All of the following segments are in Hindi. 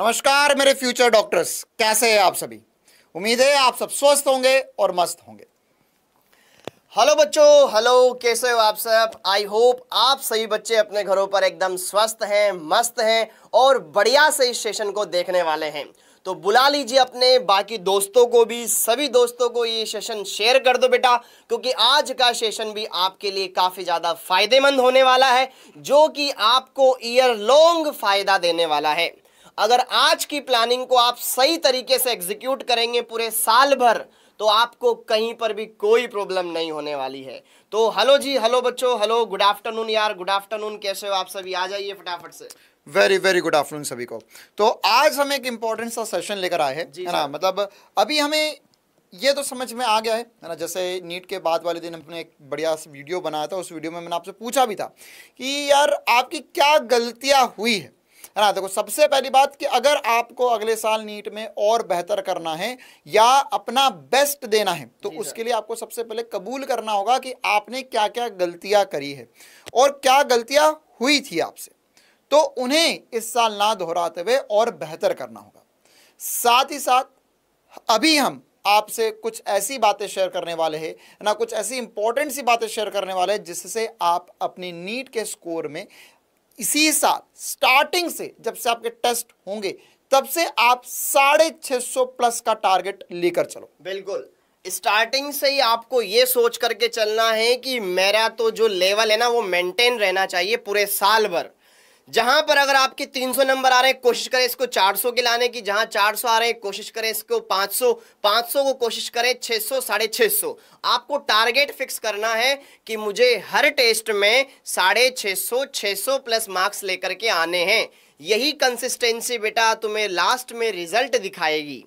नमस्कार मेरे फ्यूचर डॉक्टर्स कैसे हैं आप सभी उम्मीद है आप सब स्वस्थ होंगे और मस्त होंगे हेलो बच्चों हेलो कैसे हो आप सब आई होप आप सभी बच्चे अपने घरों पर एकदम स्वस्थ हैं मस्त हैं और बढ़िया से इस सेशन को देखने वाले हैं तो बुला लीजिए अपने बाकी दोस्तों को भी सभी दोस्तों को ये सेशन शेयर कर दो बेटा क्योंकि आज का सेशन भी आपके लिए काफ़ी ज़्यादा फायदेमंद होने वाला है जो कि आपको ईयर लॉन्ग फायदा देने वाला है अगर आज की प्लानिंग को आप सही तरीके से एग्जीक्यूट करेंगे पूरे साल भर तो आपको कहीं पर भी कोई प्रॉब्लम नहीं होने वाली है तो हेलो जी हेलो बच्चों हेलो गुड आफ्टरनून यार गुड आफ्टरनून कैसे हो आप सभी आ जाइए फटाफट से वेरी वेरी गुड आफ्टरनून सभी को तो आज हम एक इम्पोर्टेंट सा सेशन लेकर आए हैं है ना मतलब अभी हमें ये तो समझ में आ गया है है ना जैसे नीट के बाद वाले दिन हमने एक बढ़िया वीडियो बनाया था उस वीडियो में मैंने आपसे पूछा भी था कि यार आपकी क्या गलतियाँ हुई है है ना देखो सबसे पहली बात कि अगर आपको अगले साल नीट में और बेहतर करना है या अपना बेस्ट देना है तो उसके लिए आपको सबसे पहले कबूल करना होगा कि आपने क्या क्या गलतियां करी है और क्या गलतियां हुई थी आपसे तो उन्हें इस साल ना दोहराते हुए और बेहतर करना होगा साथ ही साथ अभी हम आपसे कुछ ऐसी बातें शेयर करने वाले हैं ना कुछ ऐसी इंपॉर्टेंट सी बातें शेयर करने वाले हैं जिससे आप अपनी नीट के स्कोर में इसी साल स्टार्टिंग से जब से आपके टेस्ट होंगे तब से आप साढ़े छह सौ प्लस का टारगेट लेकर चलो बिल्कुल स्टार्टिंग से ही आपको ये सोच करके चलना है कि मेरा तो जो लेवल है ना वो मेंटेन रहना चाहिए पूरे साल भर जहां पर अगर आपके 300 नंबर आ रहे हैं कोशिश करें इसको 400 के लाने की जहां 400 आ रहे हैं कोशिश करें इसको 500 500 को कोशिश करें 600 साढ़े छः आपको टारगेट फिक्स करना है कि मुझे हर टेस्ट में साढ़े छः सौ सौ प्लस मार्क्स लेकर के आने हैं यही कंसिस्टेंसी बेटा तुम्हें लास्ट में रिजल्ट दिखाएगी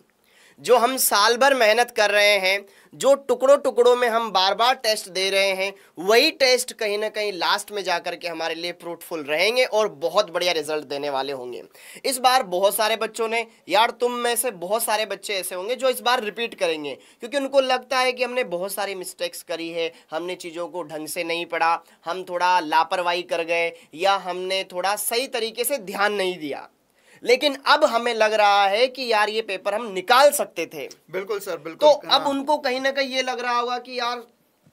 जो हम साल भर मेहनत कर रहे हैं जो टुकड़ों टुकड़ों में हम बार बार टेस्ट दे रहे हैं वही टेस्ट कहीं ना कहीं लास्ट में जाकर के हमारे लिए फ्रूटफुल रहेंगे और बहुत बढ़िया रिजल्ट देने वाले होंगे इस बार बहुत सारे बच्चों ने यार तुम में से बहुत सारे बच्चे ऐसे होंगे जो इस बार रिपीट करेंगे क्योंकि उनको लगता है कि हमने बहुत सारी मिस्टेक्स करी है हमने चीज़ों को ढंग से नहीं पढ़ा हम थोड़ा लापरवाही कर गए या हमने थोड़ा सही तरीके से ध्यान नहीं दिया लेकिन अब हमें लग रहा है कि यार ये पेपर हम निकाल सकते थे बिल्कुल सर बिल्कुल तो हाँ। अब उनको कहीं ना कहीं ये लग रहा होगा कि यार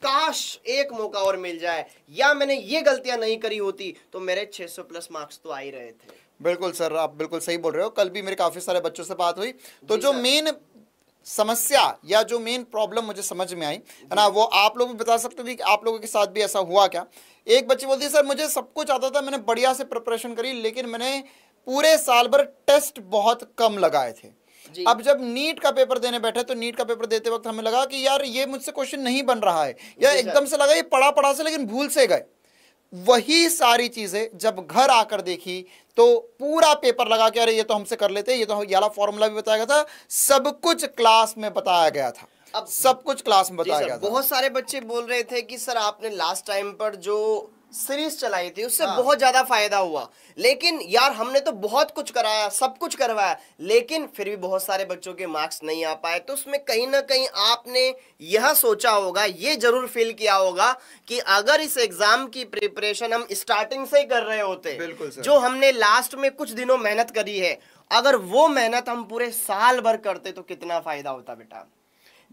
काश एक मौका और मिल जाए या मैंने ये गलतियां नहीं करी होती तो मेरे 600 प्लस मार्क्स तो आ ही रहे थे बिल्कुल सर आप बिल्कुल सही बोल रहे हो कल भी मेरे काफ़ी सारे बच्चों से बात हुई तो जो मेन समस्या या जो मेन प्रॉब्लम मुझे समझ में आई है ना वो आप लोग भी बता सकते थे कि आप लोगों के साथ भी ऐसा हुआ क्या एक बच्ची बोलती है सर मुझे सब कुछ आता था मैंने बढ़िया से प्रिपरेशन करी लेकिन मैंने पूरे साल भर टेस्ट बहुत कम लगाए थे अब जब नीट का पेपर देने बैठे तो नीट का पेपर देते वक्त हमें लगा कि यार ये मुझसे क्वेश्चन नहीं बन रहा है या एकदम से लगा ये पढ़ा पढ़ा से लेकिन भूल से गए वही सारी चीज़ें जब घर आकर देखी तो पूरा पेपर लगा के अरे ये तो हमसे कर लेते ये तो याला फॉर्मूला भी बताया गया था सब कुछ क्लास में बताया गया था अब सब कुछ क्लास में बताया गया था बहुत सारे बच्चे बोल रहे थे कि सर आपने लास्ट टाइम पर जो सीरीज चलाई थी उससे हाँ। बहुत ज्यादा फायदा हुआ लेकिन यार हमने तो बहुत कुछ कराया सब कुछ करवाया लेकिन फिर भी बहुत सारे बच्चों के मार्क्स नहीं आ पाए तो उसमें कहीं ना कहीं आपने यह सोचा होगा ये जरूर फील किया होगा कि अगर इस एग्जाम की प्रिपरेशन हम स्टार्टिंग से ही कर रहे होते जो हमने लास्ट में कुछ दिनों मेहनत करी है अगर वो मेहनत हम पूरे साल भर करते तो कितना फायदा होता बेटा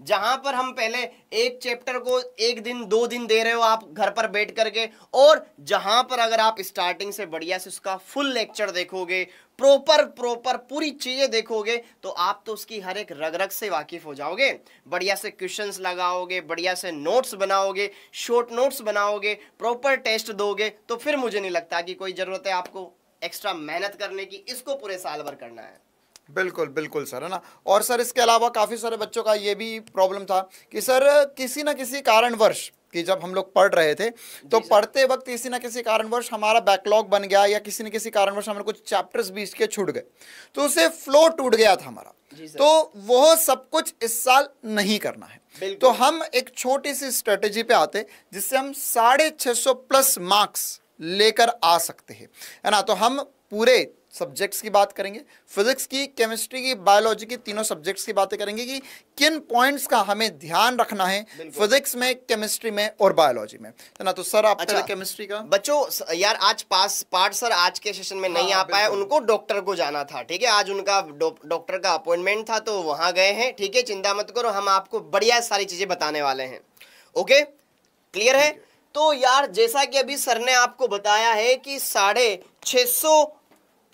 जहां पर हम पहले एक चैप्टर को एक दिन दो दिन दे रहे हो आप घर पर बैठ करके और जहां पर अगर आप स्टार्टिंग से बढ़िया से उसका फुल लेक्चर देखोगे प्रॉपर प्रॉपर पूरी चीज़ें देखोगे तो आप तो उसकी हर एक रग रग से वाकिफ़ हो जाओगे बढ़िया से क्वेश्चंस लगाओगे बढ़िया से नोट्स बनाओगे शॉर्ट नोट्स बनाओगे प्रॉपर टेस्ट दोगे तो फिर मुझे नहीं लगता कि कोई ज़रूरत है आपको एक्स्ट्रा मेहनत करने की इसको पूरे साल भर करना है बिल्कुल बिल्कुल सर है ना और सर इसके अलावा काफ़ी सारे बच्चों का ये भी प्रॉब्लम था कि सर किसी ना किसी कारणवश कि जब हम लोग पढ़ रहे थे तो पढ़ते वक्त किसी ना किसी कारणवश हमारा बैकलॉग बन गया या किसी ना किसी कारणवश हमारे कुछ चैप्टर्स बीच के छूट गए तो उसे फ्लो टूट गया था हमारा तो वो सब कुछ इस साल नहीं करना है तो हम एक छोटी सी स्ट्रेटेजी पे आते जिससे हम साढ़े छः सौ प्लस मार्क्स लेकर आ सकते हैं है ना तो हम पूरे सब्जेक्ट्स की बात करेंगे फिजिक्स की केमिस्ट्री की बायोलॉजी की तीनों सब्जेक्ट्स की बातें करेंगे कि किन पॉइंट्स का हमें ध्यान रखना है फिजिक्स में केमिस्ट्री में और बायोलॉजी में तो ना तो सर आप अच्छा, केमिस्ट्री का बच्चों यार आज पास पार्ट सर आज के सेशन में नहीं हाँ, आ पाए उनको डॉक्टर को जाना था ठीक है आज उनका डॉक्टर का अपॉइंटमेंट था तो वहां गए हैं ठीक है चिंता मत करो हम आपको बढ़िया सारी चीजें बताने वाले हैं ओके क्लियर है तो यार जैसा कि अभी सर ने आपको बताया है कि साढ़े छः सौ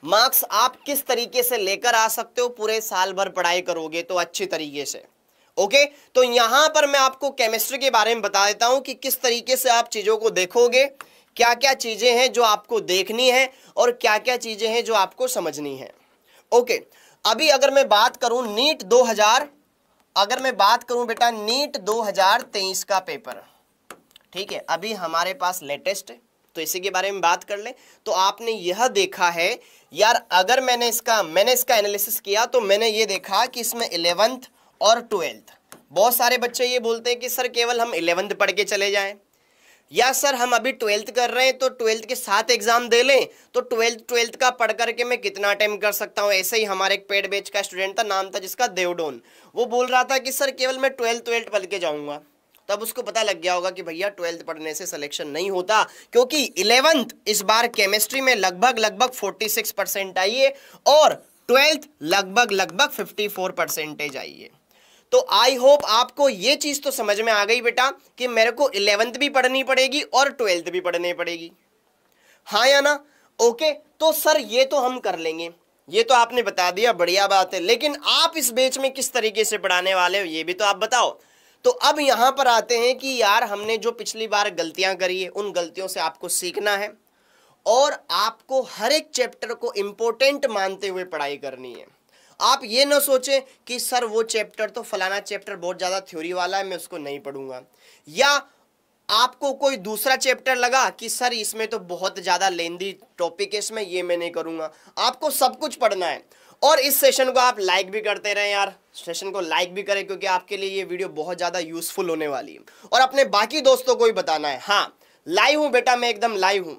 मार्क्स आप किस तरीके से लेकर आ सकते हो पूरे साल भर पढ़ाई करोगे तो अच्छे तरीके से ओके तो यहां पर मैं आपको केमिस्ट्री के बारे में बता देता हूं कि किस तरीके से आप चीजों को देखोगे क्या क्या चीजें हैं जो आपको देखनी है और क्या क्या चीजें हैं जो आपको समझनी है ओके अभी अगर मैं बात करूं नीट 2000 अगर मैं बात करूं बेटा नीट 2023 का पेपर ठीक है अभी हमारे पास लेटेस्ट है तो इसी के बारे में बात कर ले तो आपने यह देखा है यार अगर मैंने इसका मैंने इसका एनालिसिस किया तो मैंने ये देखा कि इसमें इलेवंथ और ट्वेल्थ बहुत सारे बच्चे ये बोलते हैं कि सर केवल हम इलेवंथ पढ़ के चले जाएं या सर हम अभी ट्वेल्थ कर रहे हैं तो ट्वेल्थ के साथ एग्जाम दे लें तो ट्वेल्थ ट्वेल्थ का पढ़ करके मैं कितना टाइम कर सकता हूं ऐसे ही हमारे एक पेड बेच का स्टूडेंट था नाम था जिसका देवडोन वो बोल रहा था कि सर केवल मैं ट्वेल्थ ट्वेल्थ पढ़ के जाऊंगा तब उसको पता लग गया होगा कि भैया ट्वेल्थ पढ़ने से सिलेक्शन नहीं होता क्योंकि इलेवेंथ इस बार केमिस्ट्री में लगभग लगभग 46 परसेंट आई है और ट्वेल्थ लगभग लगभग 54 परसेंटेज आई है तो आई होप आपको ये चीज़ तो समझ में आ गई बेटा कि मेरे को इलेवेंथ भी पढ़नी पड़ेगी और ट्वेल्थ भी पढ़नी पड़ेगी हाँ या ना ओके तो सर ये तो हम कर लेंगे ये तो आपने बता दिया बढ़िया बात है लेकिन आप इस बेच में किस तरीके से पढ़ाने वाले हो ये भी तो आप बताओ तो अब यहां पर आते हैं कि यार हमने जो पिछली बार गलतियां करी है उन गलतियों से आपको सीखना है और आपको हर एक चैप्टर को इंपॉर्टेंट मानते हुए पढ़ाई करनी है आप ये ना सोचें कि सर वो चैप्टर तो फलाना चैप्टर बहुत ज़्यादा थ्योरी वाला है मैं उसको नहीं पढ़ूंगा या आपको कोई दूसरा चैप्टर लगा कि सर इसमें तो बहुत ज़्यादा लेंदी टॉपिक है इसमें ये मैं नहीं करूंगा आपको सब कुछ पढ़ना है और इस सेशन को आप लाइक भी करते रहे यार सेशन को लाइक भी करें क्योंकि आपके लिए ये वीडियो बहुत ज़्यादा यूज़फुल होने वाली है और अपने बाकी दोस्तों को भी बताना है हाँ लाइव हूं बेटा मैं एकदम लाइव हूं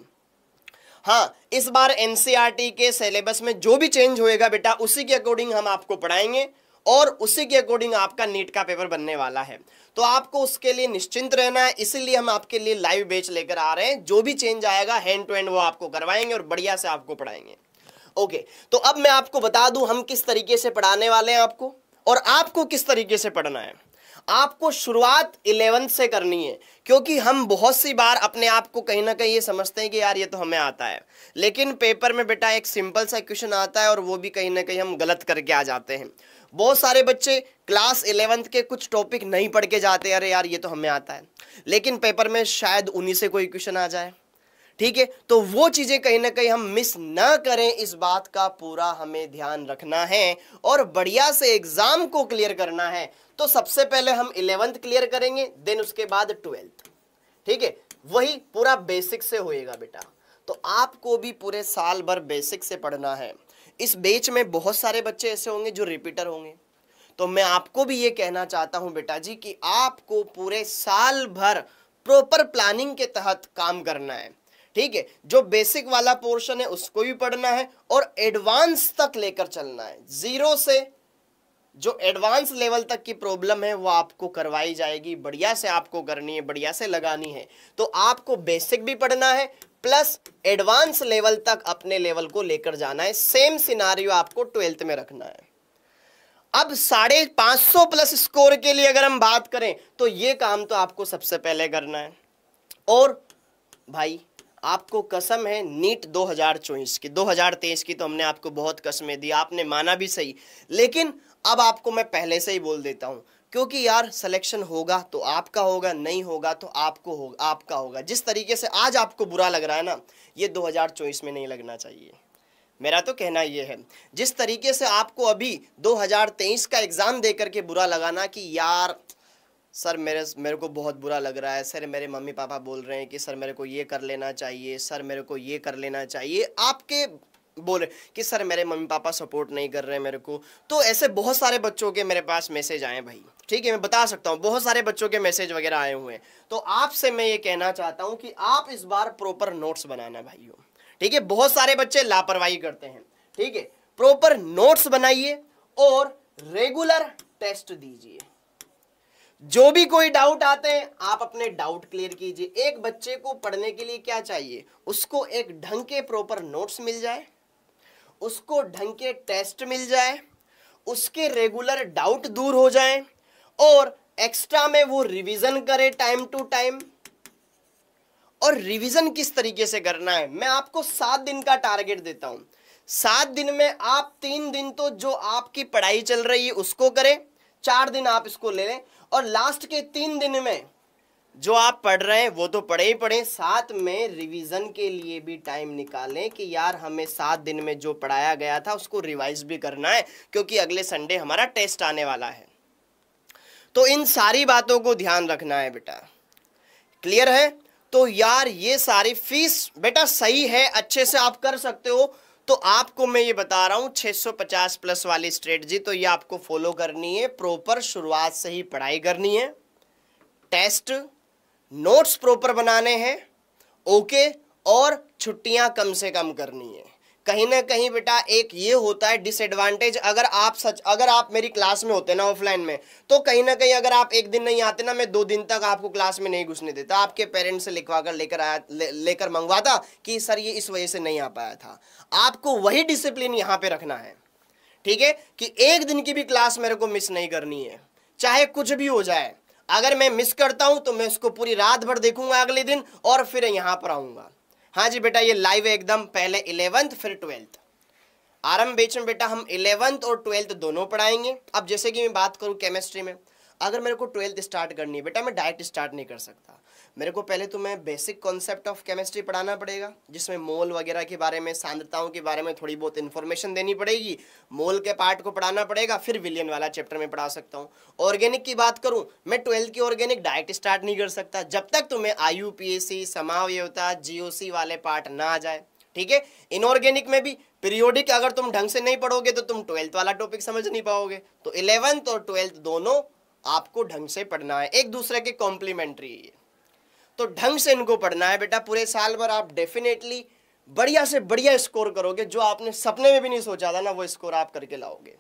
हाँ इस बार एन e के सिलेबस में जो भी चेंज होएगा बेटा उसी के अकॉर्डिंग हम आपको पढ़ाएंगे और उसी के अकॉर्डिंग आपका नीट का पेपर बनने वाला है तो आपको उसके लिए निश्चिंत रहना है इसीलिए हम आपके लिए लाइव बेच लेकर आ रहे हैं जो भी चेंज आएगा हैंड टू हैंड वो आपको करवाएंगे और बढ़िया से आपको पढ़ाएंगे ओके तो अब मैं आपको बता दूं हम किस तरीके से पढ़ाने वाले हैं आपको और आपको किस तरीके से पढ़ना है आपको शुरुआत इलेवेंथ से करनी है क्योंकि हम बहुत सी बार अपने आप को कहीं ना कहीं ये समझते हैं कि यार ये तो हमें आता है लेकिन पेपर में बेटा एक सिंपल सा क्वेश्चन आता है और वो भी कहीं ना कहीं हम गलत करके आ जाते हैं बहुत सारे बच्चे क्लास इलेवेंथ के कुछ टॉपिक नहीं पढ़ के जाते अरे यार ये तो हमें आता है लेकिन पेपर में शायद उन्हीं से कोई क्वेश्चन आ जाए ठीक है तो वो चीज़ें कहीं ना कहीं हम मिस ना करें इस बात का पूरा हमें ध्यान रखना है और बढ़िया से एग्ज़ाम को क्लियर करना है तो सबसे पहले हम इलेवंथ क्लियर करेंगे देन उसके बाद ट्वेल्थ ठीक है वही पूरा बेसिक से होएगा बेटा तो आपको भी पूरे साल भर बेसिक से पढ़ना है इस बेच में बहुत सारे बच्चे ऐसे होंगे जो रिपीटर होंगे तो मैं आपको भी ये कहना चाहता हूं बेटा जी कि आपको पूरे साल भर प्रॉपर प्लानिंग के तहत काम करना है ठीक है जो बेसिक वाला पोर्शन है उसको भी पढ़ना है और एडवांस तक लेकर चलना है जीरो से जो एडवांस लेवल तक की प्रॉब्लम है वो आपको करवाई जाएगी बढ़िया से आपको करनी है बढ़िया से लगानी है तो आपको बेसिक भी पढ़ना है प्लस एडवांस लेवल तक अपने लेवल को लेकर जाना है सेम सिनारियो आपको ट्वेल्थ में रखना है अब साढ़े पांच सौ प्लस स्कोर के लिए अगर हम बात करें तो ये काम तो आपको सबसे पहले करना है और भाई आपको कसम है नीट 2024 की 2023 की तो हमने आपको बहुत कसमें दी आपने माना भी सही लेकिन अब आपको मैं पहले से ही बोल देता हूँ क्योंकि यार सिलेक्शन होगा तो आपका होगा नहीं होगा तो आपको होगा आपका होगा जिस तरीके से आज आपको बुरा लग रहा है ना ये चौबीस में नहीं लगना चाहिए मेरा तो कहना ये है जिस तरीके से आपको अभी 2023 का एग्ज़ाम दे करके बुरा लगाना कि यार सर मेरे मेरे को बहुत बुरा लग रहा है सर मेरे मम्मी पापा बोल रहे हैं कि सर मेरे को ये कर लेना चाहिए सर मेरे को ये कर लेना चाहिए आपके बोल कि सर मेरे मम्मी पापा सपोर्ट नहीं कर रहे मेरे को तो ऐसे बहुत सारे बच्चों के मेरे पास मैसेज आए भाई ठीक है मैं बता सकता हूँ बहुत सारे बच्चों के मैसेज वगैरह आए हुए हैं तो आपसे मैं ये कहना चाहता हूँ कि आप इस बार प्रॉपर नोट्स बनाना भाइयों ठीक है बहुत सारे बच्चे लापरवाही करते हैं ठीक है प्रॉपर नोट्स बनाइए और रेगुलर टेस्ट दीजिए जो भी कोई डाउट आते हैं आप अपने डाउट क्लियर कीजिए एक बच्चे को पढ़ने के लिए क्या चाहिए उसको एक ढंग के प्रॉपर नोट्स मिल जाए उसको ढंग के टेस्ट मिल जाए उसके रेगुलर डाउट दूर हो जाए और एक्स्ट्रा में वो रिवीजन करे टाइम टू टाइम और रिवीजन किस तरीके से करना है मैं आपको सात दिन का टारगेट देता हूं सात दिन में आप तीन दिन तो जो आपकी पढ़ाई चल रही है उसको करें चार दिन आप इसको ले लें और लास्ट के तीन दिन में जो आप पढ़ रहे हैं वो तो पढ़े ही पढ़े साथ में रिवीजन के लिए भी टाइम निकालें कि यार हमें सात दिन में जो पढ़ाया गया था उसको रिवाइज भी करना है क्योंकि अगले संडे हमारा टेस्ट आने वाला है तो इन सारी बातों को ध्यान रखना है बेटा क्लियर है तो यार ये सारी फीस बेटा सही है अच्छे से आप कर सकते हो तो आपको मैं ये बता रहा हूँ 650 प्लस वाली स्ट्रेटजी तो ये आपको फॉलो करनी है प्रॉपर शुरुआत से ही पढ़ाई करनी है टेस्ट नोट्स प्रॉपर बनाने हैं ओके और छुट्टियाँ कम से कम करनी है कहीं ना कहीं बेटा एक ये होता है डिसएडवांटेज अगर आप सच अगर आप मेरी क्लास में होते ना ऑफलाइन में तो कहीं ना कहीं अगर आप एक दिन नहीं आते ना मैं दो दिन तक आपको क्लास में नहीं घुसने देता आपके पेरेंट्स से लिखवा कर लेकर आया ले, लेकर मंगवाता कि सर ये इस वजह से नहीं आ पाया था आपको वही डिसिप्लिन यहाँ पे रखना है ठीक है कि एक दिन की भी क्लास मेरे को मिस नहीं करनी है चाहे कुछ भी हो जाए अगर मैं मिस करता हूँ तो मैं उसको पूरी रात भर देखूंगा अगले दिन और फिर यहाँ पर आऊँगा हाँ जी बेटा ये लाइव है एकदम पहले इलेवंथ फिर ट्वेल्थ आरंभ बीच में बेटा हम इलेवंथ और ट्वेल्थ दोनों पढ़ाएंगे अब जैसे कि मैं बात करूँ केमिस्ट्री में अगर मेरे को ट्वेल्थ स्टार्ट करनी है बेटा मैं डायरेक्ट स्टार्ट नहीं कर सकता मेरे को पहले तो मैं बेसिक कॉन्सेप्ट ऑफ केमिस्ट्री पढ़ाना पड़ेगा जिसमें मोल वगैरह के बारे में सांद्रताओं के बारे में थोड़ी बहुत इन्फॉर्मेशन देनी पड़ेगी मोल के पार्ट को पढ़ाना पड़ेगा फिर विलियन वाला चैप्टर में पढ़ा सकता हूँ ऑर्गेनिक की बात करूँ मैं ट्वेल्थ की ऑर्गेनिक डाइट स्टार्ट नहीं कर सकता जब तक तुम्हें I U P S C G वाले पार्ट ना आ जाए ठीक है इनऑर्गेनिक में भी पीरियोडिक अगर तुम ढंग से नहीं पढ़ोगे तो तुम ट्वेल्थ वाला टॉपिक समझ नहीं पाओगे तो इलेवेंथ और ट्वेल्थ दोनों आपको ढंग से पढ़ना है एक दूसरे के कॉम्प्लीमेंट्री है तो ढंग से इनको पढ़ना है बेटा पूरे साल भर आप डेफिनेटली बढ़िया से बढ़िया स्कोर करोगे जो आपने सपने में भी नहीं सोचा था ना वो स्कोर आप करके लाओगे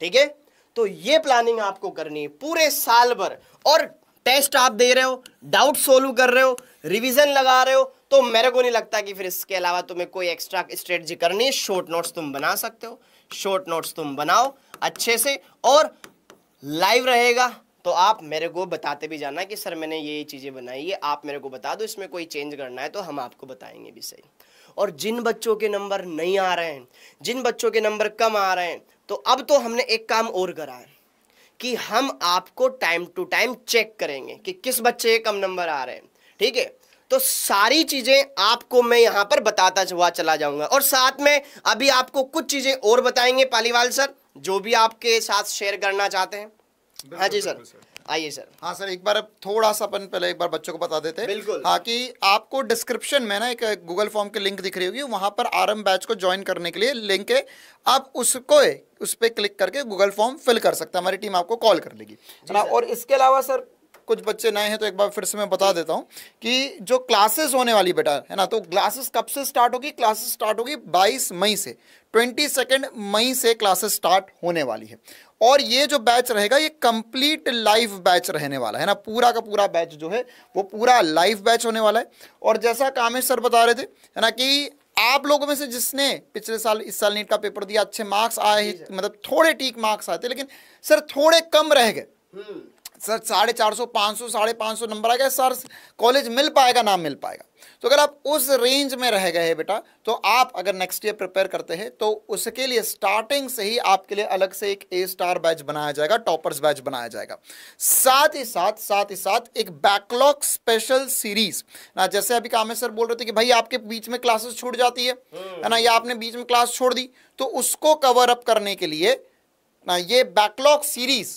ठीक है तो ये प्लानिंग आपको करनी है पूरे साल भर और टेस्ट आप दे रहे हो डाउट सोल्व कर रहे हो रिवीजन लगा रहे हो तो मेरे को नहीं लगता कि फिर इसके अलावा तुम्हें कोई एक्स्ट्रा स्ट्रेटजी करनी है शॉर्ट नोट्स तुम बना सकते हो शॉर्ट नोट्स तुम बनाओ अच्छे से और लाइव रहेगा तो आप मेरे को बताते भी जाना कि सर मैंने ये चीज़ें बनाई है आप मेरे को बता दो इसमें कोई चेंज करना है तो हम आपको बताएंगे भी सही और जिन बच्चों के नंबर नहीं आ रहे हैं जिन बच्चों के नंबर कम आ रहे हैं तो अब तो हमने एक काम और करा है कि हम आपको टाइम टू टाइम चेक करेंगे कि किस बच्चे के कम नंबर आ रहे हैं ठीक है तो सारी चीज़ें आपको मैं यहां पर बताता हुआ चला जाऊंगा और साथ में अभी आपको कुछ चीज़ें और बताएंगे पालीवाल सर जो भी आपके साथ शेयर करना चाहते हैं हाँ जी सर आइए सर हाँ सर एक बार अब थोड़ा सा अपन पहले एक बार बच्चों को बता देते हैं बिल्कुल हाँ कि आपको डिस्क्रिप्शन में ना एक गूगल फॉर्म की लिंक दिख रही होगी वहाँ पर आरम बैच को ज्वाइन करने के लिए लिंक है आप उसको उस पर क्लिक करके गूगल फॉर्म फिल कर सकते हैं हमारी टीम आपको कॉल कर लेगी ना और इसके अलावा सर कुछ बच्चे नए हैं तो एक बार फिर से मैं बता देता हूँ कि जो क्लासेस होने वाली बेटा है ना तो क्लासेस कब से स्टार्ट होगी क्लासेस स्टार्ट होगी 22 मई से 22 मई से क्लासेस स्टार्ट होने वाली है और ये जो बैच रहेगा ये कंप्लीट लाइव बैच रहने वाला है ना पूरा का पूरा बैच जो है वो पूरा लाइव बैच होने वाला है और जैसा कामेश सर बता रहे थे है ना कि आप लोगों में से जिसने पिछले साल इस साल नीट का पेपर दिया अच्छे मार्क्स आए मतलब थोड़े ठीक मार्क्स आए थे लेकिन सर थोड़े कम रह गए हम्म। सर साढ़े चार सौ पाँच सौ साढ़े पाँच सौ नंबर आ गया सर कॉलेज मिल पाएगा ना मिल पाएगा तो अगर आप उस रेंज में रह गए बेटा तो आप अगर नेक्स्ट ईयर प्रिपेयर करते हैं तो उसके लिए स्टार्टिंग से ही आपके लिए अलग से एक ए स्टार बैच बनाया जाएगा टॉपर्स बैच बनाया जाएगा साथ ही साथ साथ ही साथ एक बैकलॉग स्पेशल सीरीज ना जैसे अभी कामेश सर बोल रहे थे कि भाई आपके बीच में क्लासेस छूट जाती है है ना या आपने बीच में क्लास छोड़ दी तो उसको कवर अप करने के लिए ना ये बैकलॉग सीरीज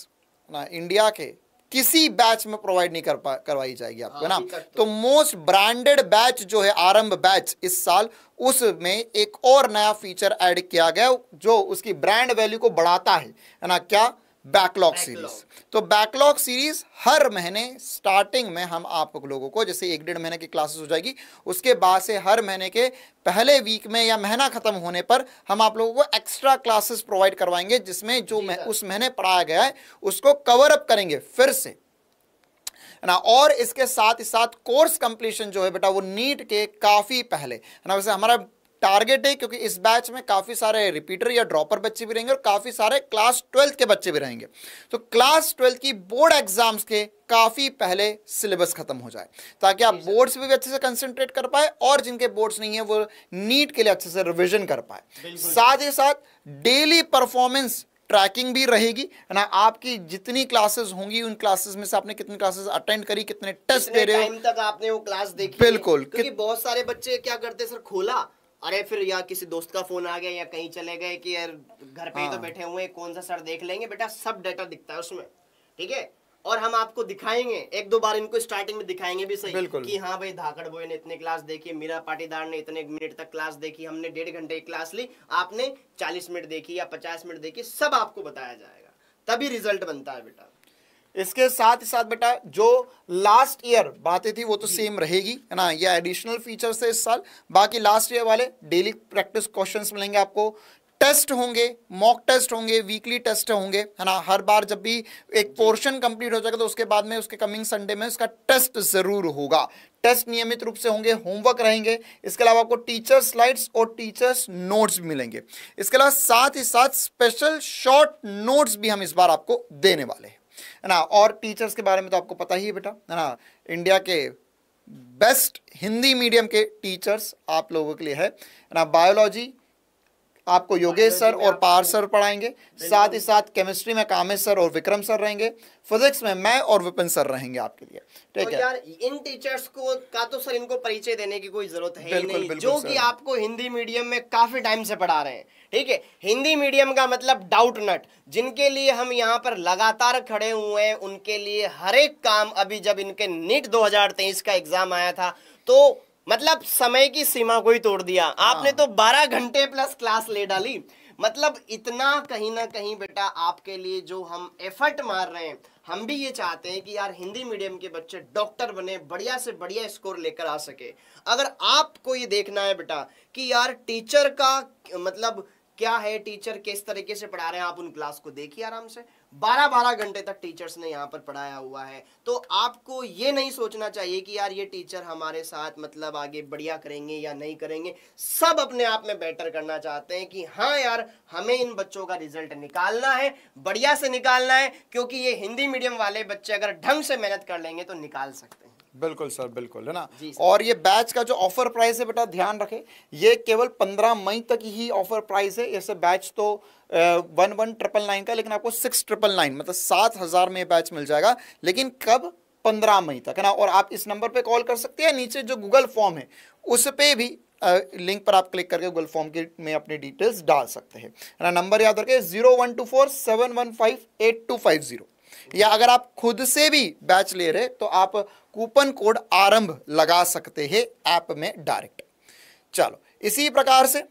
ना इंडिया के किसी बैच में प्रोवाइड नहीं कर करवाई जाएगी आपको हाँ, ना तो मोस्ट ब्रांडेड बैच जो है आरंभ बैच इस साल उसमें एक और नया फीचर ऐड किया गया जो उसकी ब्रांड वैल्यू को बढ़ाता है ना क्या बैकलॉग सीरीज तो बैकलॉग सीरीज हर महीने स्टार्टिंग में हम आप लोगों को जैसे एक डेढ़ महीने की क्लासेस हो जाएगी उसके बाद से हर महीने के पहले वीक में या महीना खत्म होने पर हम आप लोगों को एक्स्ट्रा क्लासेस प्रोवाइड करवाएंगे जिसमें जो मह, उस महीने पढ़ाया गया है उसको कवर अप करेंगे फिर से ना और इसके साथ ही साथ कोर्स कंप्लीशन जो है बेटा वो नीट के काफ़ी पहले ना वैसे हमारा टारगेट है क्योंकि इस बैच में काफ़ी सारे रिपीटर या ड्रॉपर बच्चे भी रहेंगे और काफ़ी सारे क्लास ट्वेल्थ के बच्चे भी रहेंगे तो क्लास ट्वेल्थ की बोर्ड एग्जाम्स के काफ़ी पहले सिलेबस खत्म हो जाए ताकि आप बोर्ड्स भी अच्छे से कंसंट्रेट कर पाए और जिनके बोर्ड्स नहीं है वो नीट के लिए अच्छे से रिविजन कर पाए साथ ही साथ डेली परफॉर्मेंस ट्रैकिंग भी रहेगी ना आपकी जितनी क्लासेस होंगी उन क्लासेस में से आपने कितनी क्लासेस अटेंड करी कितने टेस्ट दे रहे हो तक आपने वो क्लास देखी बिल्कुल क्योंकि बहुत सारे बच्चे क्या करते सर खोला अरे फिर या किसी दोस्त का फोन आ गया या कहीं चले गए कि यार घर पे तो हाँ। बैठे हुए कौन सा सर देख लेंगे बेटा सब डाटा दिखता है उसमें ठीक है और हम आपको दिखाएंगे एक दो बार इनको स्टार्टिंग में दिखाएंगे भी सही कि हाँ भाई धाकड़ बोए ने इतने क्लास देखी मीरा पाटीदार ने इतने मिनट तक क्लास देखी हमने डेढ़ घंटे की क्लास ली आपने चालीस मिनट देखी या पचास मिनट देखी सब आपको बताया जाएगा तभी रिजल्ट बनता है बेटा इसके साथ ही साथ बेटा जो लास्ट ईयर बातें थी वो तो सेम रहेगी है ना ये एडिशनल फीचर्स है इस साल बाकी लास्ट ईयर वाले डेली प्रैक्टिस क्वेश्चंस मिलेंगे आपको टेस्ट होंगे मॉक टेस्ट होंगे वीकली टेस्ट होंगे है ना हर बार जब भी एक पोर्शन कंप्लीट हो जाएगा तो उसके बाद में उसके कमिंग संडे में उसका टेस्ट जरूर होगा टेस्ट नियमित रूप से होंगे होमवर्क रहेंगे इसके अलावा आपको टीचर स्लाइड्स और टीचर्स नोट्स भी मिलेंगे इसके अलावा साथ ही साथ स्पेशल शॉर्ट नोट्स भी हम इस बार आपको देने वाले हैं है ना और टीचर्स के बारे में तो आपको पता ही है बेटा है ना इंडिया के बेस्ट हिंदी मीडियम के टीचर्स आप लोगों के लिए है ना बायोलॉजी आपको योगेश सर और पार सर पढ़ाएंगे साथ ही साथ केमिस्ट्री में कामेश सर और विक्रम सर रहेंगे फिजिक्स में मैं और विपिन सर रहेंगे आपके लिए ठीक तो है यार इन टीचर्स को का तो सर इनको परिचय देने की कोई जरूरत है बिल्कुल, नहीं जो कि आपको हिंदी मीडियम में काफी टाइम से पढ़ा रहे हैं ठीक है हिंदी मीडियम का मतलब डाउट नट जिनके लिए हम यहाँ पर लगातार खड़े हुए हैं उनके लिए हर एक काम अभी जब इनके नीट 2023 का एग्जाम आया था तो मतलब समय की सीमा को ही तोड़ दिया हाँ। आपने तो 12 घंटे प्लस क्लास ले डाली मतलब इतना कहीं ना कहीं बेटा आपके लिए जो हम एफर्ट मार रहे हैं हम भी ये चाहते हैं कि यार हिंदी मीडियम के बच्चे डॉक्टर बने बढ़िया से बढ़िया स्कोर लेकर आ सके अगर आपको ये देखना है बेटा कि यार टीचर का मतलब क्या है टीचर किस तरीके से पढ़ा रहे हैं आप उन क्लास को देखिए आराम से बारह बारह घंटे तक टीचर्स ने यहाँ पर पढ़ाया हुआ है तो आपको ये नहीं सोचना चाहिए कि यार ये टीचर हमारे साथ मतलब आगे बढ़िया करेंगे या नहीं करेंगे सब अपने आप में बेटर करना चाहते हैं कि हाँ यार हमें इन बच्चों का रिजल्ट निकालना है बढ़िया से निकालना है क्योंकि ये हिंदी मीडियम वाले बच्चे अगर ढंग से मेहनत कर लेंगे तो निकाल सकते हैं बिल्कुल सर बिल्कुल है ना और ये बैच का जो ऑफर प्राइस है बेटा ध्यान रखें ये केवल पंद्रह मई तक ही ऑफर प्राइस है ऐसे बैच तो वन वन ट्रिपल नाइन का लेकिन आपको सिक्स ट्रिपल नाइन मतलब सात हज़ार में बैच मिल जाएगा लेकिन कब पंद्रह मई तक है ना और आप इस नंबर पे कॉल कर सकते हैं नीचे जो गूगल फॉर्म है उस पर भी लिंक पर आप क्लिक करके गूगल फॉर्म के में अपनी डिटेल्स डाल सकते हैं नंबर याद रखें zero one two four seven one five eight two five zero या अगर आप खुद से भी बैच ले रहे तो आप कूपन कोड आरंभ लगा सकते हैं ऐप में डायरेक्ट चलो इसी प्रकार से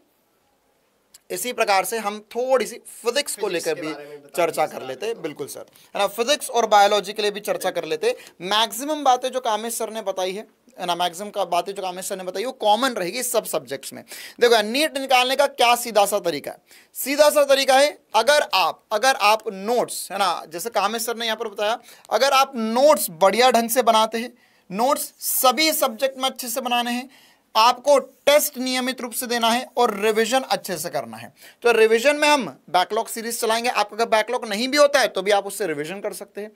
इसी प्रकार से हम थोड़ी सी फिजिक्स को लेकर भी चर्चा कर लेते तो। बिल्कुल सर है ना फिजिक्स और बायोलॉजी के लिए भी चर्चा कर लेते मैक्सिमम बातें जो कामेश सर ने बताई है ना मैक्सिमम का बातें जो कामेश सर ने बताई वो कॉमन रहेगी सब सब्जेक्ट्स में देखो नीट निकालने का क्या सीधा सा तरीका है सीधा सा तरीका है अगर आप अगर आप नोट्स है ना जैसे कामेश सर ने यहाँ पर बताया अगर आप नोट्स बढ़िया ढंग से बनाते हैं नोट्स सभी सब्जेक्ट में अच्छे से बनाने हैं आपको टेस्ट नियमित रूप से देना है और रिवीजन अच्छे से करना है तो रिवीजन में हम बैकलॉग सीरीज चलाएंगे आपका अगर बैकलॉग नहीं भी होता है तो भी आप उससे रिवीजन कर सकते हैं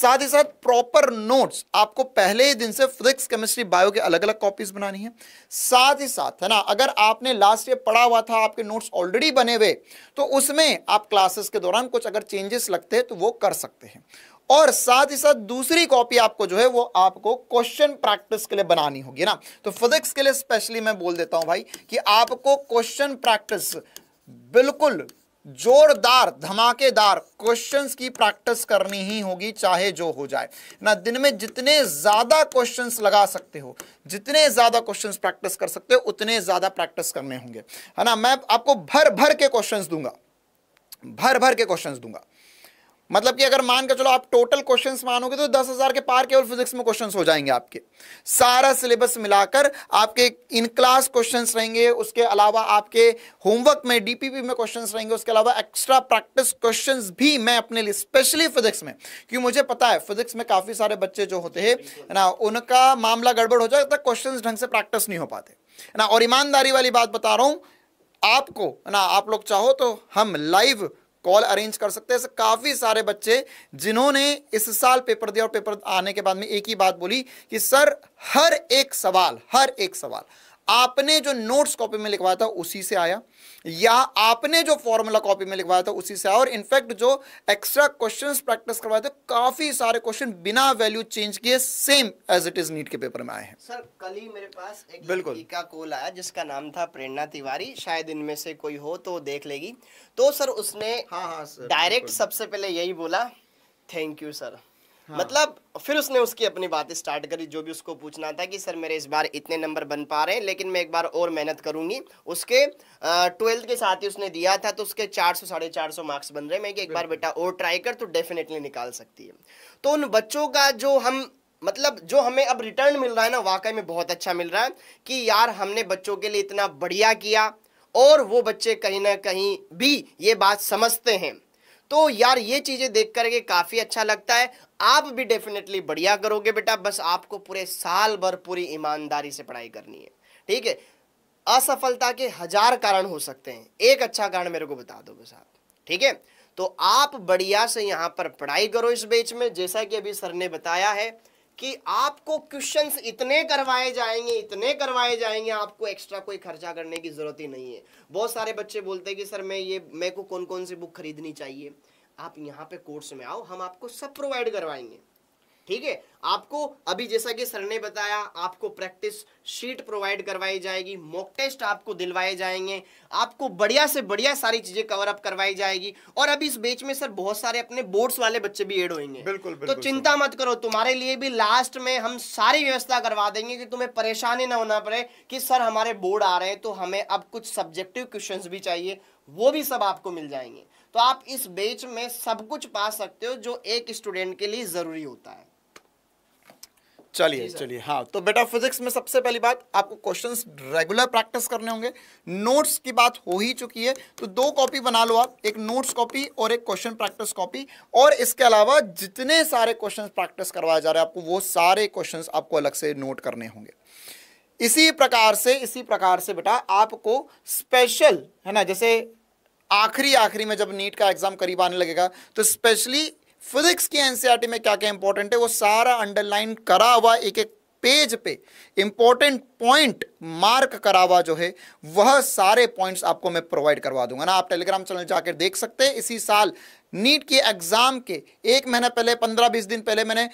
साथ ही साथ प्रॉपर नोट्स आपको पहले ही दिन से फिजिक्स केमिस्ट्री बायो के अलग अलग कॉपीज बनानी है साथ ही साथ है ना अगर आपने लास्ट ईयर पढ़ा हुआ था आपके नोट्स ऑलरेडी बने हुए तो उसमें आप क्लासेस के दौरान कुछ अगर चेंजेस लगते हैं तो वो कर सकते हैं और साथ ही साथ दूसरी कॉपी आपको जो है वो आपको क्वेश्चन प्रैक्टिस के लिए बनानी होगी ना तो फिजिक्स के लिए स्पेशली मैं बोल देता हूं भाई कि आपको क्वेश्चन प्रैक्टिस बिल्कुल जोरदार धमाकेदार क्वेश्चंस की प्रैक्टिस करनी ही होगी चाहे जो हो जाए ना दिन में जितने ज़्यादा क्वेश्चंस लगा सकते हो जितने ज़्यादा क्वेश्चंस प्रैक्टिस कर सकते हो उतने ज़्यादा प्रैक्टिस करने होंगे है ना मैं आपको भर भर के क्वेश्चंस दूंगा भर भर के क्वेश्चंस दूंगा मतलब कि अगर मान के चलो आप टोटल क्वेश्चंस मानोगे तो दस हजार के पार केवल फिजिक्स में क्वेश्चंस हो जाएंगे आपके सारा सिलेबस मिलाकर आपके इन क्लास क्वेश्चंस रहेंगे उसके अलावा आपके होमवर्क में डीपीपी में क्वेश्चंस रहेंगे उसके अलावा एक्स्ट्रा प्रैक्टिस क्वेश्चंस भी मैं अपने लिए स्पेशली फिजिक्स में क्योंकि मुझे पता है फिजिक्स में काफी सारे बच्चे जो होते हैं ना उनका मामला गड़बड़ हो जाए तक क्वेश्चन ढंग से प्रैक्टिस नहीं हो पाते ना और ईमानदारी वाली बात बता रहा हूं आपको ना आप लोग चाहो तो हम लाइव कॉल अरेंज कर सकते हैं काफ़ी सारे बच्चे जिन्होंने इस साल पेपर दिया और पेपर आने के बाद में एक ही बात बोली कि सर हर एक सवाल हर एक सवाल आपने जो नोट्स कॉपी में लिखवाया था उसी से आया या आपने जो फॉर्मूला कॉपी में लिखवाया था उसी से आया और इनफैक्ट जो एक्स्ट्रा क्वेश्चंस प्रैक्टिस करवाए थे काफी सारे क्वेश्चन बिना वैल्यू चेंज किए same as it is NEET के पेपर में आए हैं सर कल ही मेरे पास एक बिल्कुल का कॉल आया जिसका नाम था प्रेरणा तिवारी शायद इनमें से कोई हो तो देख लेगी तो सर उसने हाँ, हाँ, डायरेक्ट सबसे पहले यही बोला थैंक यू सर हाँ। मतलब फिर उसने उसकी अपनी बात स्टार्ट करी जो भी उसको पूछना था कि सर मेरे इस बार इतने नंबर बन पा रहे हैं लेकिन मैं एक बार और मेहनत करूंगी उसके ट्वेल्थ के साथ ही उसने दिया था तो उसके चार सौ साढ़े चार सौ मार्क्स बन रहे मैं कि एक बार बेटा और ट्राई कर तो डेफिनेटली निकाल सकती है तो उन बच्चों का जो हम मतलब जो हमें अब रिटर्न मिल रहा है ना वाकई में बहुत अच्छा मिल रहा है कि यार हमने बच्चों के लिए इतना बढ़िया किया और वो बच्चे कहीं ना कहीं भी ये बात समझते हैं तो यार ये चीज़ें देख करके काफ़ी अच्छा लगता है आप भी डेफिनेटली बढ़िया करोगे बेटा बस आपको पूरे साल भर पूरी ईमानदारी से पढ़ाई करनी है ठीक है असफलता के हजार कारण हो सकते हैं एक अच्छा कारण मेरे को बता दो बस आप ठीक है तो आप बढ़िया से यहां पर पढ़ाई करो इस बेच में जैसा कि अभी सर ने बताया है कि आपको क्वेश्चंस इतने करवाए जाएंगे इतने करवाए जाएंगे आपको एक्स्ट्रा कोई खर्चा करने की ज़रूरत ही नहीं है बहुत सारे बच्चे बोलते हैं कि सर मैं ये मेरे को कौन कौन सी बुक खरीदनी चाहिए आप यहाँ पे कोर्स में आओ हम आपको सब प्रोवाइड करवाएंगे ठीक है आपको अभी जैसा कि सर ने बताया आपको प्रैक्टिस शीट प्रोवाइड करवाई जाएगी मॉक टेस्ट आपको दिलवाए जाएंगे आपको बढ़िया से बढ़िया सारी चीजें कवर अप करवाई जाएगी और अभी इस बेच में सर बहुत सारे अपने बोर्ड्स वाले बच्चे भी एड होंगे बिल्कुल, बिल्कुल तो चिंता मत करो तुम्हारे लिए भी लास्ट में हम सारी व्यवस्था करवा देंगे कि तुम्हें परेशानी ना होना पड़े कि सर हमारे बोर्ड आ रहे हैं तो हमें अब कुछ सब्जेक्टिव क्वेश्चन भी चाहिए वो भी सब आपको मिल जाएंगे तो आप इस बेच में सब कुछ पा सकते हो जो एक स्टूडेंट के लिए जरूरी होता है चलिए चलिए हाँ तो बेटा फिजिक्स में सबसे पहली बात आपको क्वेश्चंस रेगुलर प्रैक्टिस करने होंगे नोट्स की बात हो ही चुकी है तो दो कॉपी बना लो आप एक नोट्स कॉपी और एक क्वेश्चन प्रैक्टिस कॉपी और इसके अलावा जितने सारे क्वेश्चंस प्रैक्टिस करवाए जा रहे हैं आपको वो सारे क्वेश्चन आपको अलग से नोट करने होंगे इसी प्रकार से इसी प्रकार से बेटा आपको स्पेशल है ना जैसे आखिरी आखिरी में जब नीट का एग्जाम करीब आने लगेगा तो स्पेशली फिजिक्स की एनसीईआरटी में क्या क्या इंपॉर्टेंट है वो सारा अंडरलाइन करा हुआ एक एक पेज पे इंपॉर्टेंट पॉइंट मार्क करा हुआ जो है वह सारे पॉइंट्स आपको मैं प्रोवाइड करवा दूंगा ना आप टेलीग्राम चैनल जाकर देख सकते हैं इसी साल नीट के एग्जाम के एक महीने पहले पंद्रह बीस दिन पहले मैंने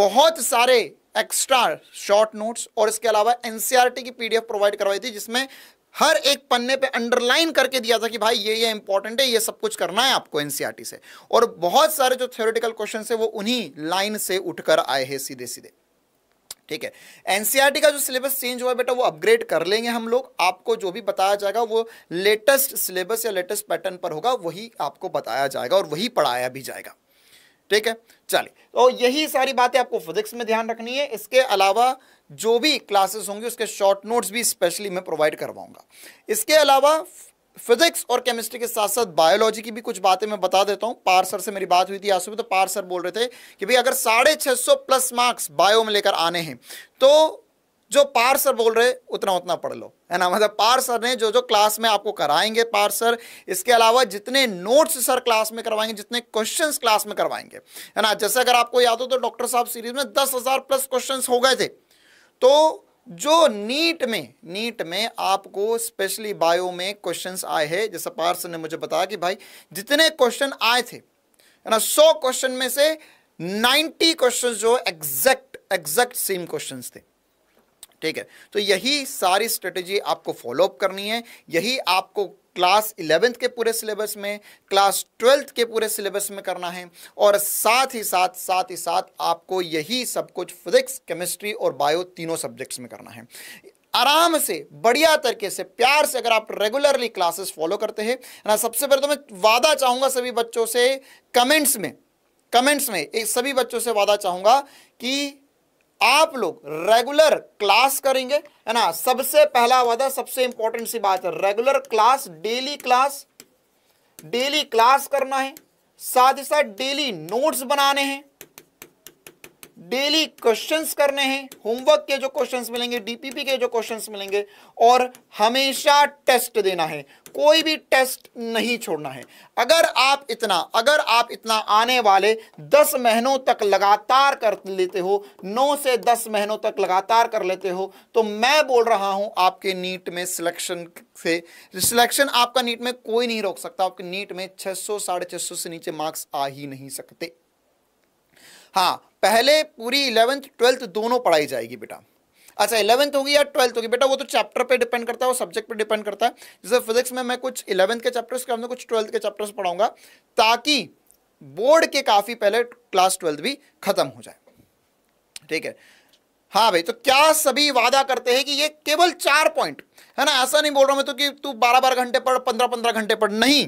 बहुत सारे एक्स्ट्रा शॉर्ट नोट्स और इसके अलावा एनसीआरटी e की पीडीएफ प्रोवाइड करवाई थी जिसमें हर एक पन्ने पे अंडरलाइन करके दिया था कि भाई ये ये इंपॉर्टेंट है ये सब कुछ करना है आपको एनसीईआरटी e से और बहुत सारे जो थ्योरेटिकल क्वेश्चन है वो उन्हीं लाइन से उठकर आए हैं सीधे सीधे ठीक है एनसीईआरटी e का जो सिलेबस चेंज हुआ है बेटा वो अपग्रेड कर लेंगे हम लोग आपको जो भी बताया जाएगा वो लेटेस्ट सिलेबस या लेटेस्ट पैटर्न पर होगा वही आपको बताया जाएगा और वही पढ़ाया भी जाएगा ठीक है चलिए तो यही सारी बातें आपको फिजिक्स में ध्यान रखनी है इसके अलावा जो भी क्लासेस होंगी उसके शॉर्ट नोट्स भी स्पेशली मैं प्रोवाइड करवाऊंगा इसके अलावा फिजिक्स और केमिस्ट्री के साथ साथ बायोलॉजी की भी कुछ बातें मैं बता देता हूं पार सर से मेरी बात हुई थी आज सुबह तो पार सर बोल रहे थे कि भाई अगर साढ़े छह सौ प्लस मार्क्स बायो में लेकर आने हैं तो जो पार सर बोल रहे उतना उतना पढ़ लो है ना मतलब पार सर ने जो जो क्लास में आपको कराएंगे पार सर इसके अलावा जितने नोट्स सर क्लास में करवाएंगे जितने क्वेश्चंस क्लास में करवाएंगे है ना जैसे अगर आपको याद हो तो डॉक्टर साहब सीरीज में दस हज़ार प्लस क्वेश्चन हो गए थे तो जो नीट में नीट में आपको स्पेशली बायो में क्वेश्चन आए हैं जैसे पार सर ने मुझे बताया कि भाई जितने क्वेश्चन आए थे है ना सौ क्वेश्चन में से नाइन्टी क्वेश्चन जो एग्जैक्ट एग्जैक्ट सेम क्वेश्चन थे ठीक है तो यही सारी स्ट्रेटेजी आपको फॉलोअप करनी है यही आपको क्लास इलेवेंथ के पूरे सिलेबस में क्लास ट्वेल्थ के पूरे सिलेबस में करना है और साथ ही साथ साथ ही साथ आपको यही सब कुछ फिजिक्स केमिस्ट्री और बायो तीनों सब्जेक्ट्स में करना है आराम से बढ़िया तरीके से प्यार से अगर आप रेगुलरली क्लासेस फॉलो करते हैं ना सबसे पहले तो मैं वादा चाहूंगा सभी बच्चों से कमेंट्स में कमेंट्स में सभी बच्चों से वादा चाहूंगा कि आप लोग रेगुलर क्लास करेंगे है ना सबसे पहला वादा सबसे इंपॉर्टेंट सी बात है regular class daily class daily class करना है साथ ही साथ डेली नोट्स बनाने हैं डेली क्वेश्चंस करने हैं होमवर्क के जो क्वेश्चंस मिलेंगे डीपीपी के जो क्वेश्चंस मिलेंगे और हमेशा टेस्ट देना है कोई भी टेस्ट नहीं छोड़ना है अगर आप इतना अगर आप इतना आने वाले दस महीनों तक लगातार कर लेते हो नौ से दस महीनों तक लगातार कर लेते हो तो मैं बोल रहा हूं आपके नीट में सिलेक्शन से सिलेक्शन आपका नीट में कोई नहीं रोक सकता आपके नीट में 600 साढ़े सौ से नीचे मार्क्स आ ही नहीं सकते हाँ पहले पूरी इलेवेंथ ट्वेल्थ दोनों पढ़ाई जाएगी बेटा अच्छा इलेवंथ होगी या ट्वेल्थ होगी बेटा वो तो चैप्टर पे डिपेंड करता है वो सब्जेक्ट पे डिपेंड करता है जैसे फिजिक्स में मैं कुछ इलेवंथ के चैप्टर्स कराऊंगा कुछ ट्वेल्थ के चैप्टर्स पढ़ाऊंगा ताकि बोर्ड के काफ़ी पहले क्लास ट्वेल्थ भी खत्म हो जाए ठीक है हाँ भाई तो क्या सभी वादा करते हैं कि ये केवल चार पॉइंट है ना ऐसा नहीं बोल रहा मैं तो कि तू बारह बारह घंटे पढ़ पंद्रह पंद्रह घंटे पढ़ नहीं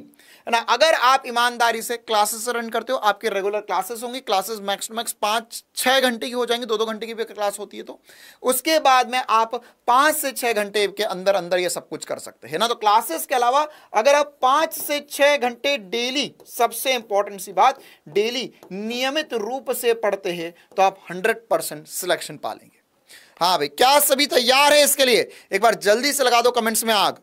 ना अगर आप ईमानदारी से क्लासेस रन करते हो आपके रेगुलर क्लासेस होंगी क्लासेस मैक्स मैक्स पांच छह घंटे की हो जाएंगी दो दो घंटे की भी क्लास होती है तो उसके बाद में आप पांच से छह घंटे के अंदर अंदर ये सब कुछ कर सकते हैं ना तो क्लासेस के अलावा अगर आप पांच से छह घंटे डेली सबसे इंपॉर्टेंट सी बात डेली नियमित रूप से पढ़ते हैं तो आप हंड्रेड परसेंट सिलेक्शन पा लेंगे हाँ भाई क्या सभी तैयार है इसके लिए एक बार जल्दी से लगा दो कमेंट्स में आग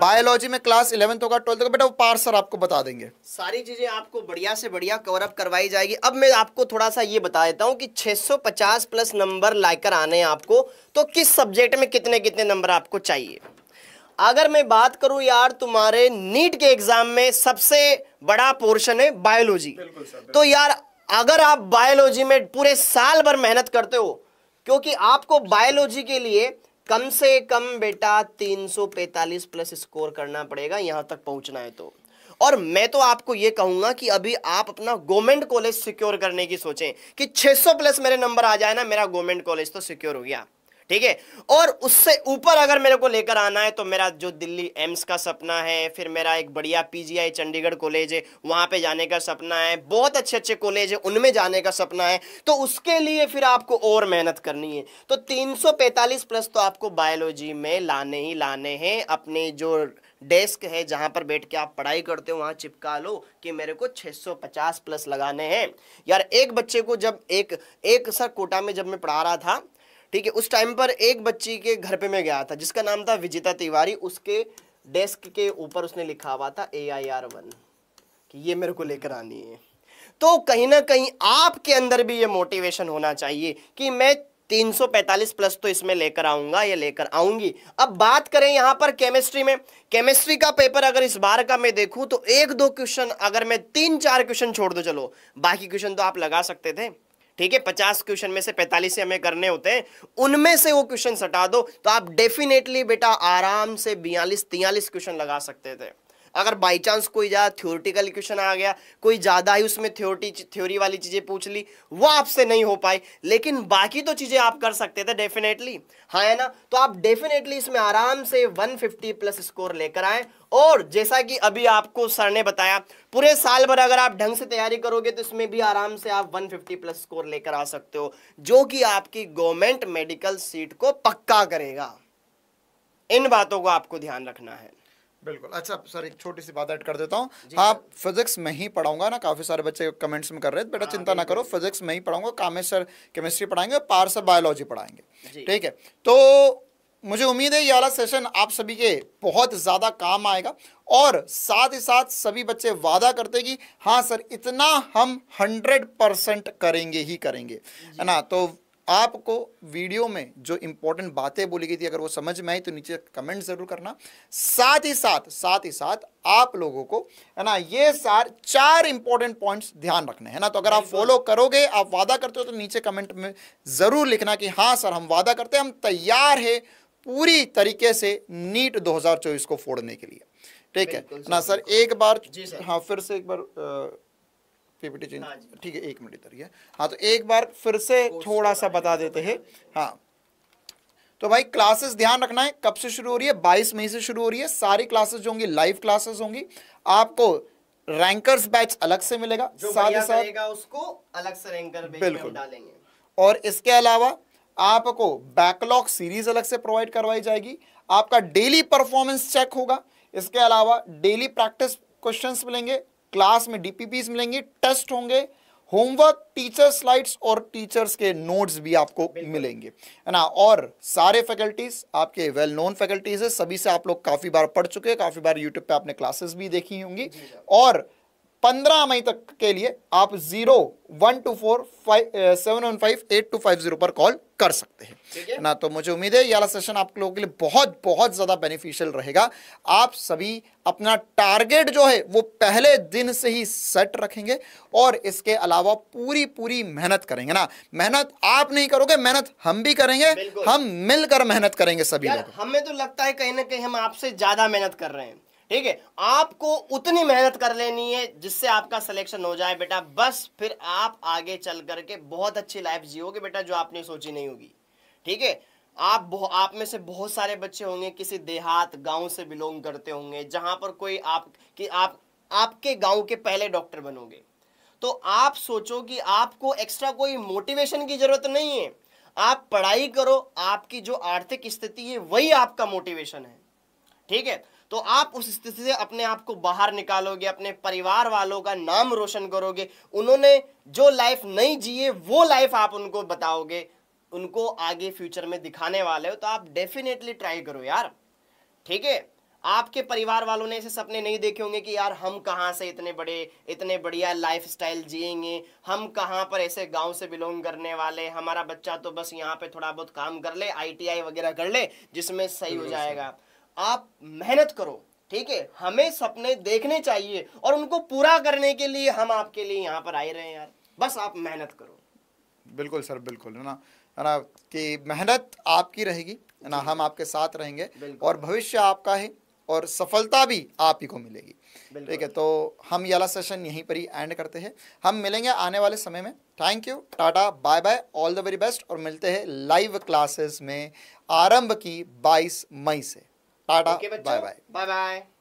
बायोलॉजी में क्लास इलेवंथ होगा ट्वेल्थ होगा बेटा वो पार सर आपको बता देंगे सारी चीज़ें आपको बढ़िया से बढ़िया कवर अप करवाई जाएगी अब मैं आपको थोड़ा सा ये बता देता हूँ कि 650 प्लस नंबर लाकर आने हैं आपको तो किस सब्जेक्ट में कितने कितने नंबर आपको चाहिए अगर मैं बात करूं यार तुम्हारे नीट के एग्जाम में सबसे बड़ा पोर्शन है बायोलॉजी तो यार अगर आप बायोलॉजी में पूरे साल भर मेहनत करते हो क्योंकि आपको बायोलॉजी के लिए कम से कम बेटा 345 प्लस स्कोर करना पड़ेगा यहां तक पहुंचना है तो और मैं तो आपको यह कहूंगा कि अभी आप अपना गवर्नमेंट कॉलेज सिक्योर करने की सोचें कि 600 प्लस मेरे नंबर आ जाए ना मेरा गवर्नमेंट कॉलेज तो सिक्योर हो गया ठीक है और उससे ऊपर अगर मेरे को लेकर आना है तो मेरा जो दिल्ली एम्स का सपना है फिर मेरा एक बढ़िया पीजीआई चंडीगढ़ कॉलेज है वहां पे जाने का सपना है बहुत अच्छे अच्छे कॉलेज है उनमें जाने का सपना है तो उसके लिए फिर आपको और मेहनत करनी है तो 345 प्लस तो आपको बायोलॉजी में लाने ही लाने हैं अपने जो डेस्क है जहां पर बैठ के आप पढ़ाई करते हो वहां चिपका लो कि मेरे को 650 प्लस लगाने हैं यार एक बच्चे को जब एक एक सर कोटा में जब मैं पढ़ा रहा था ठीक है उस टाइम पर एक बच्ची के घर पे मैं गया था जिसका नाम था विजिता तिवारी उसके डेस्क के ऊपर उसने लिखा हुआ था ए आई आर वन कि ये मेरे को लेकर आनी है तो कहीं ना कहीं आपके अंदर भी ये मोटिवेशन होना चाहिए कि मैं 345 प्लस तो इसमें लेकर आऊंगा या लेकर आऊंगी अब बात करें यहां पर केमिस्ट्री में केमिस्ट्री का पेपर अगर इस बार का मैं देखूं तो एक दो क्वेश्चन अगर मैं तीन चार क्वेश्चन छोड़ दो चलो बाकी क्वेश्चन तो आप लगा सकते थे ठीक है पचास क्वेश्चन में से पैंतालीस हमें करने होते हैं उनमें से वो क्वेश्चन हटा दो तो आप डेफिनेटली बेटा आराम से बयालीस तियालीस क्वेश्चन लगा सकते थे अगर बाई चांस कोई ज़्यादा थ्योरिटिकल क्वेश्चन आ गया कोई ज़्यादा ही उसमें थ्योरी थ्योरी वाली चीज़ें पूछ ली वो आपसे नहीं हो पाई लेकिन बाकी तो चीज़ें आप कर सकते थे डेफिनेटली हाँ है ना तो आप डेफिनेटली इसमें आराम से 150 प्लस स्कोर लेकर आए और जैसा कि अभी आपको सर ने बताया पूरे साल भर अगर आप ढंग से तैयारी करोगे तो इसमें भी आराम से आप 150 प्लस स्कोर लेकर आ सकते हो जो कि आपकी गवर्नमेंट मेडिकल सीट को पक्का करेगा इन बातों को आपको ध्यान रखना है बिल्कुल अच्छा सर एक छोटी सी बात ऐड कर देता हूँ आप फिजिक्स हाँ, में ही पढ़ाऊंगा ना काफी सारे बच्चे कमेंट्स में कर रहे थे बेटा हाँ, चिंता ना करो फिजिक्स में ही पढ़ाऊंगा कामेश्वर केमिस्ट्री पढ़ाएंगे पार सर बायोलॉजी पढ़ाएंगे ठीक है तो मुझे उम्मीद है ये वाला सेशन आप सभी के बहुत ज़्यादा काम आएगा और साथ ही साथ सभी बच्चे वादा करते कि हाँ सर इतना हम हंड्रेड परसेंट करेंगे ही करेंगे है ना तो आपको वीडियो में जो इंपॉर्टेंट बातें बोली गई थी अगर वो समझ में आई तो नीचे कमेंट जरूर करना साथ ही साथ साथ ही साथ आप लोगों को है ना ये सार चार इंपॉर्टेंट पॉइंट्स ध्यान रखने है ना तो अगर आप फॉलो करोगे आप वादा करते हो तो नीचे कमेंट में जरूर लिखना कि हाँ सर हम वादा करते हैं हम तैयार है पूरी तरीके से नीट दो को फोड़ने के लिए ठीक है ना सर एक बार जी सर हाँ फिर से एक बार आ, पीपीटी हाँ चेंज ठीक है एक मिनट इधर ही हाँ तो एक बार फिर से थोड़ा सा बता देते हैं हाँ तो भाई क्लासेस ध्यान रखना है कब से शुरू हो रही है 22 मई से शुरू हो रही है सारी क्लासेस जो होंगी लाइव क्लासेस होंगी आपको रैंकर्स बैच अलग से मिलेगा साथ ही साथ उसको अलग से रैंकर बिल्कुल डालेंगे और इसके अलावा आपको बैकलॉग सीरीज अलग से प्रोवाइड करवाई जाएगी आपका डेली परफॉर्मेंस चेक होगा इसके अलावा डेली प्रैक्टिस क्वेश्चंस मिलेंगे क्लास में डीपीपीस मिलेंगे टेस्ट होंगे होमवर्क टीचर स्लाइड्स और टीचर्स के नोट्स भी आपको मिलेंगे है ना और सारे फैकल्टीज आपके वेल नोन फैकल्टीज है सभी से आप लोग काफ़ी बार पढ़ चुके हैं काफ़ी बार यूट्यूब पे आपने क्लासेस भी देखी होंगी और पंद्रह मई तक के लिए आप zero one two four five seven one five eight two five zero पर कॉल कर सकते हैं ना तो मुझे उम्मीद है ये वाला सेशन आप लोगों के लिए बहुत बहुत ज़्यादा बेनिफिशियल रहेगा आप सभी अपना टारगेट जो है वो पहले दिन से ही सेट रखेंगे और इसके अलावा पूरी पूरी मेहनत करेंगे ना मेहनत आप नहीं करोगे मेहनत हम भी करेंगे हम मिलकर मेहनत करेंगे सभी लोग हमें तो लगता है कहीं ना कहीं हम आपसे ज़्यादा मेहनत कर रहे हैं ठीक है आपको उतनी मेहनत कर लेनी है जिससे आपका सिलेक्शन हो जाए बेटा बस फिर आप आगे चल करके बहुत अच्छी लाइफ जियोगे बेटा जो आपने सोची नहीं होगी ठीक है आप आप में से बहुत सारे बच्चे होंगे किसी देहात गांव से बिलोंग करते होंगे जहां पर कोई आप कि आप आपके गांव के पहले डॉक्टर बनोगे तो आप सोचो कि आपको एक्स्ट्रा कोई मोटिवेशन की जरूरत नहीं है आप पढ़ाई करो आपकी जो आर्थिक स्थिति है वही आपका मोटिवेशन है ठीक है तो आप उस स्थिति से अपने आप को बाहर निकालोगे अपने परिवार वालों का नाम रोशन करोगे उन्होंने जो लाइफ नहीं जिए वो लाइफ आप उनको बताओगे उनको आगे फ्यूचर में दिखाने वाले हो तो आप डेफिनेटली ट्राई करो यार ठीक है आपके परिवार वालों ने ऐसे सपने नहीं देखे होंगे कि यार हम कहाँ से इतने बड़े इतने बढ़िया लाइफ स्टाइल जियेंगे हम कहाँ पर ऐसे गांव से बिलोंग करने वाले हमारा बच्चा तो बस यहाँ पे थोड़ा बहुत काम कर ले आईटीआई वगैरह कर ले जिसमें सही हो जाएगा आप मेहनत करो ठीक है हमें सपने देखने चाहिए और उनको पूरा करने के लिए हम आपके लिए यहाँ पर आए रहे हैं यार बस आप मेहनत करो बिल्कुल सर बिल्कुल है ना है ना कि मेहनत आपकी रहेगी है ना हम आपके साथ रहेंगे और भविष्य आपका है और सफलता भी आप ही को मिलेगी ठीक है तो हम ये वाला सेशन यहीं पर ही एंड करते हैं हम मिलेंगे आने वाले समय में thank you tata bye bye all the very best और मिलते हैं लाइव क्लासेस में आरंभ की 22 मई से bye bye. Bye bye.